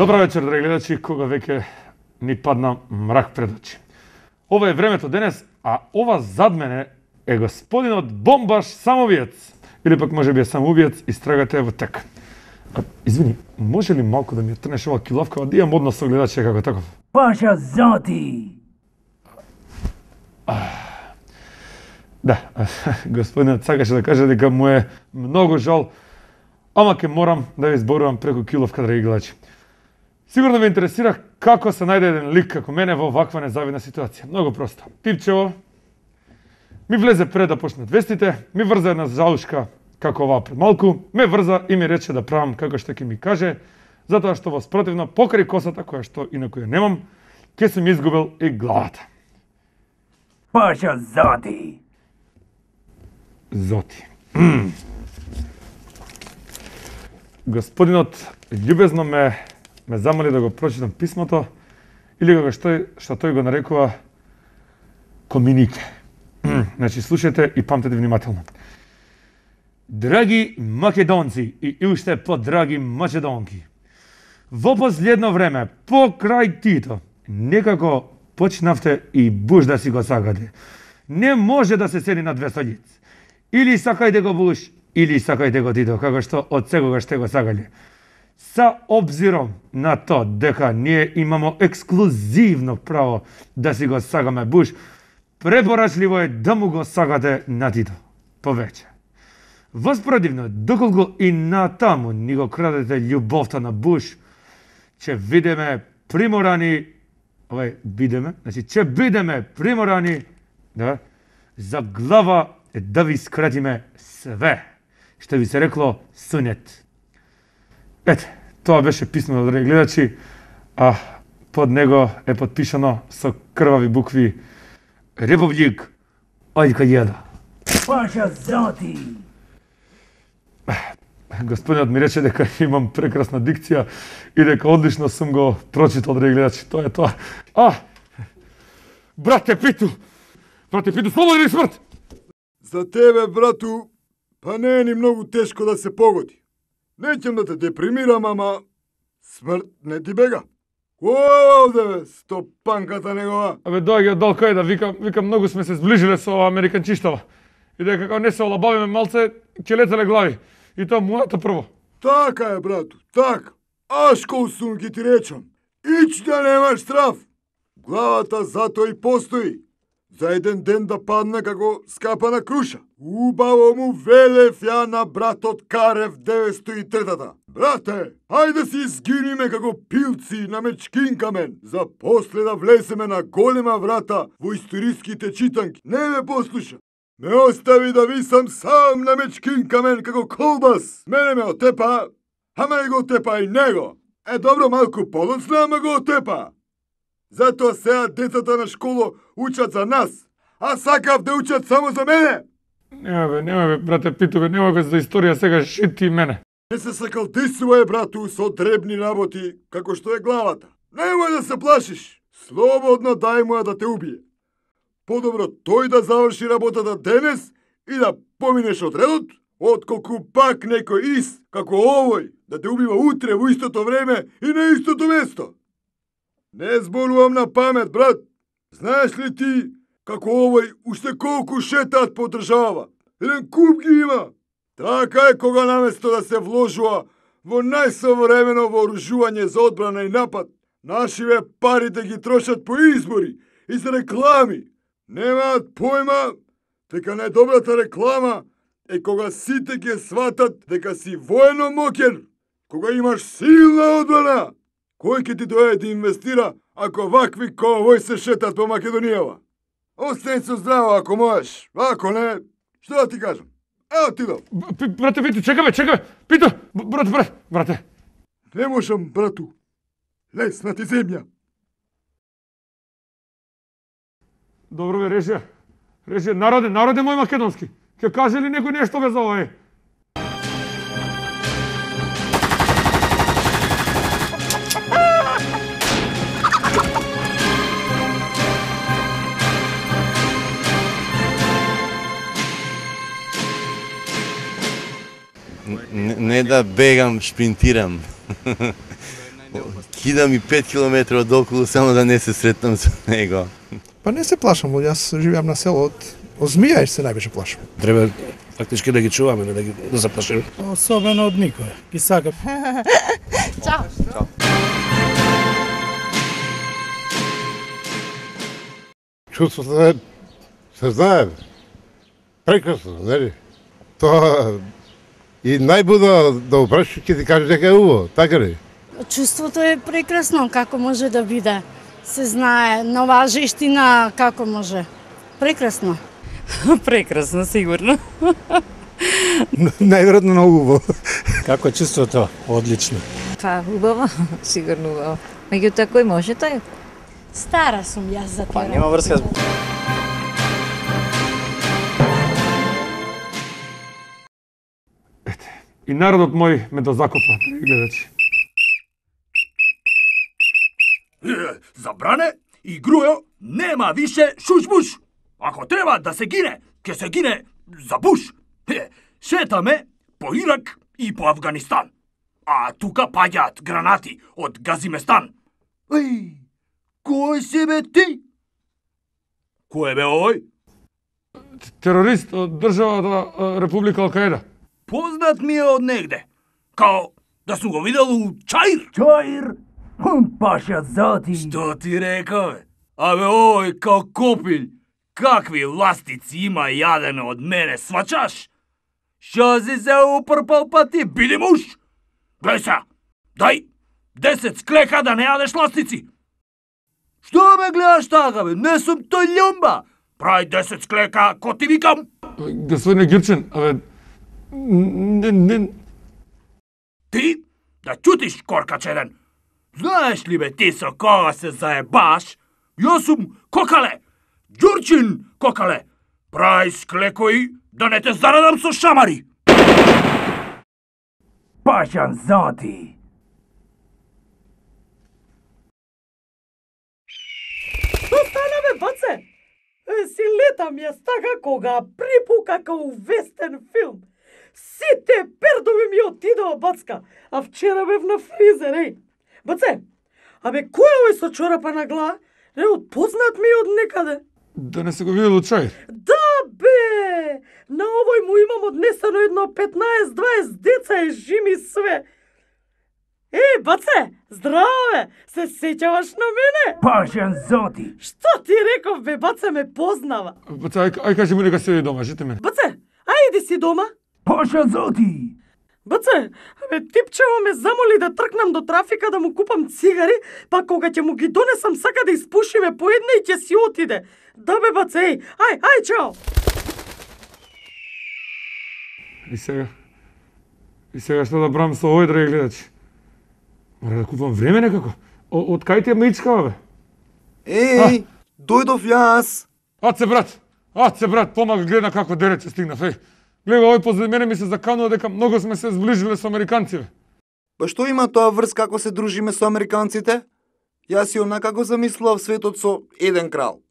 Добра вечер, драги гледачи, кога веќе ни падна мрак пред очи. Ова е времето денес, а ова зад мене е господинот бомбаш самовиец. Или пак може би е Самовиец и страгате во тек. А, извини, може ли малку да ми отрнеш ова киловка, а дијам да однос со гледачите како таков? Паша Зоти! А, да, господинот сакаше да каже дека му е многу жал, ама ке морам да ви изборувам преку киловка, драги гледачи. Сигурно ме интересира како се најде еден лик како мене во ваква незавидна ситуација. Многу просто. Пипчево ми влезе пред да почнат вестите, ми врза една залушка како оваа пред малку, ме врза и ми рече да правам како што ќе ми каже, затоа што во спротивно покри косата која што инаку ја немам, ќе сум изгубил и главата. Пошо Зоти! Зоти. Господинот љубезно ме ме замоли да го прочитам писмото, или како што, што тој го нарекува коминике. значи, слушате и памтете внимателно. Драги македонци и, уште по-драги македонки, во последно време, по крај Тито, некако почнавте и буш да си го сагате. Не може да се седи на две лиц. Или сакајте да го буш, или сакајте да го Тито, како што од сегога ще го сагале. Са обзиром на тоа дека ние имамо ексклузивно право да си го сагаме Буш, препорачливо е да му го сагате на Тито. Повеќе. Воспротивно, доколку и таму ни го крадете љубовта на Буш, ќе видиме приморани, овај бидеме, значи ќе бидеме приморани да за глава да ви скратиме све што ви се рекло сунет. Ете, тоа беше од драги гледачи. А, под него е подпишано со крвави букви Републик кај јада. Паша золоти! Господинот ми рече дека имам прекрасна дикција и дека одлично сум го прочитал, драги гледачи. Тоа е тоа. А! Брате Питу! Брате Питу, слободен или смрт? За тебе, брату, па не е ни многу тешко да се погоди. Нечем да те депримирам, ама смрт не ти бега. Кој овде бе, стопанката негова? Абе, доаѓа дол кај да викам, викам, многу сме се сближиле со американчиштава. И дека како не се олабавиме малце, ќе летеле глави. И тоа мојата прво. Така е, брату, так. кој сум ги ти речам. Ич да немаш страф. Главата зато и постои за еден ден да падна како скапана круша. Убаво му велев ја на братот Карев 903-тата. Брате, ајде си изгиниме како пилци на мечкин камен, за после да влеземе на голема врата во историските читанки. Не ме послуша. Ме остави да висам сам на мечкин камен како колбас. Мене ме отепа, ама и го отепа и него. Е, добро, малку подоцна, ама да го отепа. Затоа сега децата на школа учат за нас, а сакав да учат само за мене. Нема бе, нема бе, брате Питове, нема бе за да историја сега шити мене. Не се сакал ти своје, брату, со дребни работи, како што е главата. Немој да се плашиш, слободно дај му да те убие. Подобро тој да заврши работата денес и да поминеш од редот, отколку пак некој ис, како овој, да те убива утре во истото време и на истото место. Не зборувам на памет, брат. Знаеш ли ти како овој уште колку шетат по држава? Еден куп ги има. Така е кога наместо да се вложува во најсовремено вооружување за одбрана и напад, нашиве парите да ги трошат по избори и за реклами. Немаат појма дека најдобрата реклама е кога сите ќе сватат дека си воено мокер, кога имаш силна одбрана, Кој ќе ти дојде да инвестира ако вакви овој се шетат по Македонијава? Остај со здраво ако можеш. Ако не, што да ти кажам? Ео ти дов. Брате, Пито, чекаме, чекаме. Пито, брат, брат, брате. Не можам, брату. Лесна ти земја. Добро ве режија. Режија, народе, народе мој македонски. Ке каже ли некој нешто бе за овој? не да бегам, шпинтирам. Кидам и 5 км од околу само да не се сретнам со него. Па не се плашам, јас живеам на село, од, од змија се најбеше плашам. Треба фактички да ги чуваме, не да ги да заплашиме. Особено од никој. Ги сакам. Чао. Чао. Чувството се знае. Прекрасно, нели? Тоа И најбудно да опраши ќе ти кажа дека е убаво, така ли? Чувството е прекрасно, како може да биде. Се знае, нова жештина, како може. Прекрасно. прекрасно, сигурно. Најверојатно на убаво. Како е чувството? Одлично. Па, убаво, сигурно убаво. Меѓутоа кој може тој? Стара сум јас за па, тоа. Па нема врска. И народот мој ме дозакопа, да гледачи. Забране, грујо нема више шушбуш. Ако треба да се гине, ќе се гине за буш. Шетаме по Ирак и по Афганистан. А тука паѓаат гранати од Газиместан. Еј, кој си бе ти? Кој бе овој? Терорист од државата Република Алкаеда познат ми е од негде. Као да сум го видел у Чаир. Чаир? Хм, паша зоти. Што ти рекаве? Абе, ој, као копилј, какви ластици има јадено од мене, свачаш? Шо си се упрпал па ти, биди муш? Глеј се, дај, десет склека да не јадеш ластици. Што ме гледаш така, бе? Не сум тој љумба. Прај десет склека, ко ти викам? Господине Гирчен, абе, Не, не... Ти? Да чутиш, корка черен? Знаеш ли бе ти со кога се заебаш? Јас сум кокале, Джурчин кокале. Прај склекој да не те зарадам со шамари. Пашан зоти. бе, Си летам јас така кога припука као вестен филм. Сите пердови ми отидоа, бацка, а вчера бев на фризер, еј. Баце, абе, кој е овој со чорапа на глава? Не, отпознат ми од некаде. Да не се го видел чај? Да, бе! На овој му имам однесено едно 15-20 деца и жими све. Е, баце, здраве, се сеќаваш на мене? Пажен зоти. Што ти реков, бе, баце ме познава? Баце, ај, ај кажи му нека се дома, жите мене. Баце, ајде си дома. Паша Зоти! Бце, абе, типчево ме замоли да тркнам до трафика да му купам цигари, па кога ќе му ги донесам сака да испушиме по една и ќе си отиде. Да бе, бце, ей, ај, ај, чао! И сега... И сега што да брам со овој дреј гледач? Мора да купам време некако. О, од кај те мичкава, бе? Еј, дојдов јас! Аце, брат! Аце, брат, помага гледа како дерече стигнав, еј. Гледа, овој позади мене ми се заканува дека многу сме се зближиле со американците. Па што има тоа врз како се дружиме со американците? Јас си онака го замислував светот со еден крал.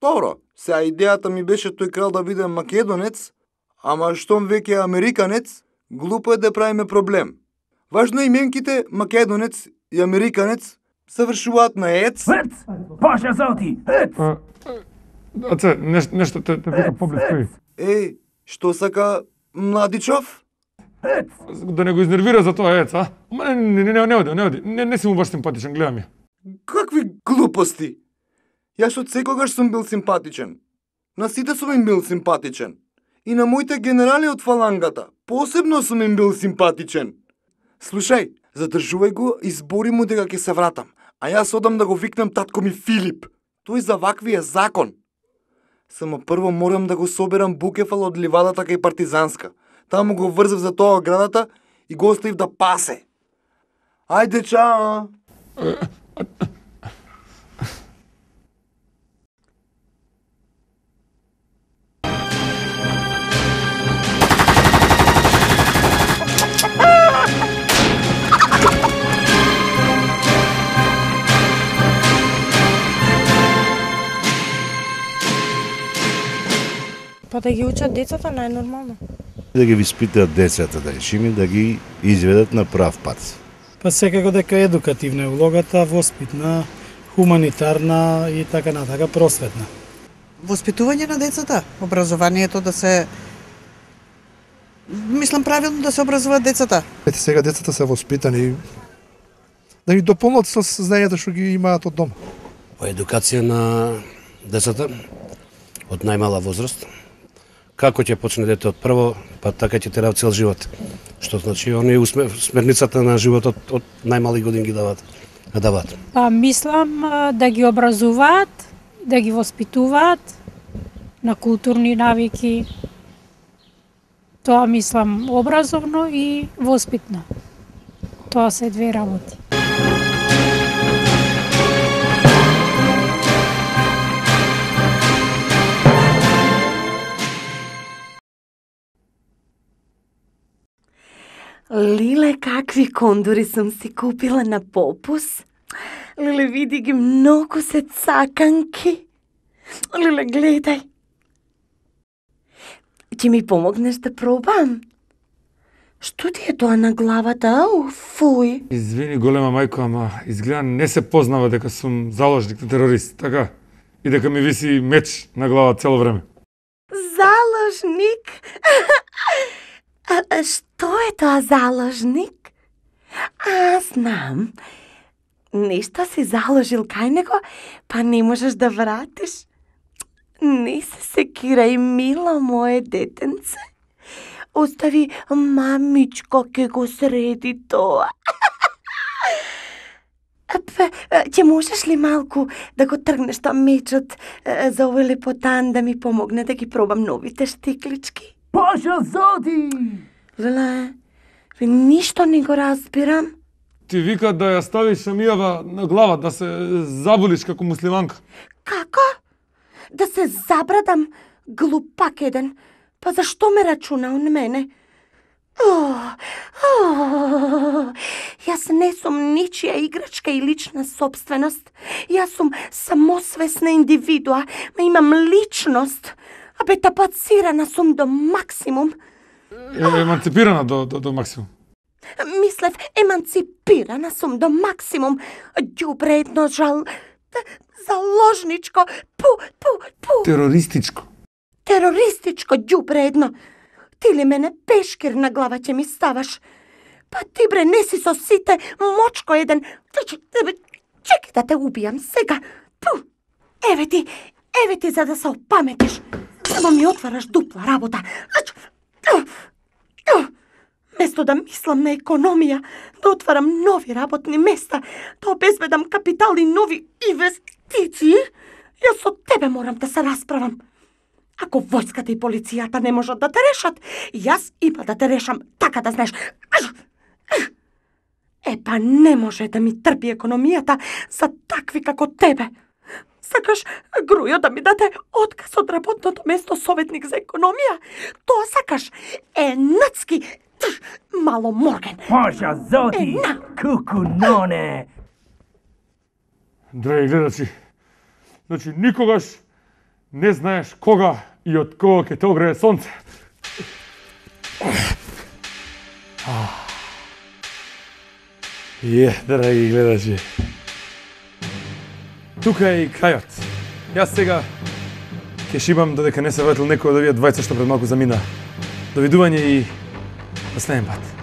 Добро, сега идејата ми беше тој крал да биде македонец, ама штом веќе е американец, глупо е да правиме проблем. Важно е именките македонец и американец завршуваат на ец. Ец! Паша зоти! Ец! Аце, нешто те, те бика поблиско. Еј, Што сака младичов? Ец! Да не го изнервира за тоа Ец, а? Ма, не, не, не, не оди, не оди. Не, не си му баш симпатичен, гледам ја. Какви глупости! Јас од секогаш сум бил симпатичен. На сите сум им бил симпатичен. И на моите генерали од фалангата, посебно сум им бил симпатичен. Слушај, задржувај го, и збори му дека ќе се вратам. А јас одам да го викнам татко ми Филип. Тој за вакви е закон само прво морам да го соберам Букефал од ливадата кај партизанска. Таму го врзав за тоа градата и го оставив да пасе. Ајде, чао! Па да ги учат децата најнормално. Да ги виспитаат децата, да решиме да ги изведат на прав пат. Па секако дека едукативна е улогата, воспитна, хуманитарна и така натака просветна. Воспитување на децата, образованието да се мислам правилно да се образуваат децата. Ете сега децата се воспитани да ги дополнат со знаењата што ги имаат од дома. По едукација на децата од најмала возраст како ќе почне дете од прво, па така ќе терав цел живот. Што значи, они смерницата на животот од најмали години ги дават. Ги дават. Па мислам да ги образуваат, да ги воспитуваат на културни навики. Тоа мислам образовно и воспитно. Тоа се две работи. Лиле, какви кондури сум си купила на попус. Лиле, види ги, многу се цаканки. Лиле, гледај. Ти ми помогнеш да пробам? Што ти е тоа на главата? Ау, фуј. Извини, голема мајко, ама изгледа не се познава дека сум заложник на терорист, така? И дека ми виси меч на глава цело време. Заложник? А, а, што е тоа заложник? А, знам. Нешто си заложил кај него, па не можеш да вратиш. Не се секирај, мило моје детенце. Остави мамичко ке го среди тоа. Па, ќе можеш ли малку да го тргнеш тоа мечот за овој лепотан да ми помогне да ги пробам новите штиклички? Паша, зоди! Веле, ви ништо не го разбирам. Ти вика да ја ставиш шамијава на глава, да се заболиш како муслиманка. Како? Да се забрадам, глупак еден. Па зашто ме рачуна он мене? О, о, јас не сум ничија играчка и лична собственост. Јас сум самосвесна индивидуа, ме имам личност. Абе, тапацирана сум до максимум еманципирана до, до, до максимум. Мислев, еманципирана сум до максимум. Дјубре едно жал, заложничко, пу, пу, пу. Терористичко. Терористичко, дјубре едно. Ти ли мене пешкир на глава ќе ми ставаш? Па ти бре не си со сите, мочко еден. Чеки да те убијам сега. Пу. Еве ти, еве ти за да се опаметиш. Само ми отвараш дупла работа. Место да мислам на економија, да отварам нови работни места, да обезбедам капитал и нови инвестиции, јас со тебе морам да се расправам. Ако војската и полицијата не можат да те решат, јас има да те решам, така да знаеш. Епа не може да ми трпи економијата за такви како тебе. Сакаш Грујо да ми даде отказ од работното место советник за економија? Тоа сакаш? Е, нацки, тш, мало Морген. Паша, зоти, е, куку, ноне. Драги гледачи, значи никогаш не знаеш кога и од кого ќе те огрее сонце. Е, драги гледачи тука е и крајот. Јас сега ќе шибам додека не се вратил некој од овие двајца што пред малку замина. Довидување и да следен пат.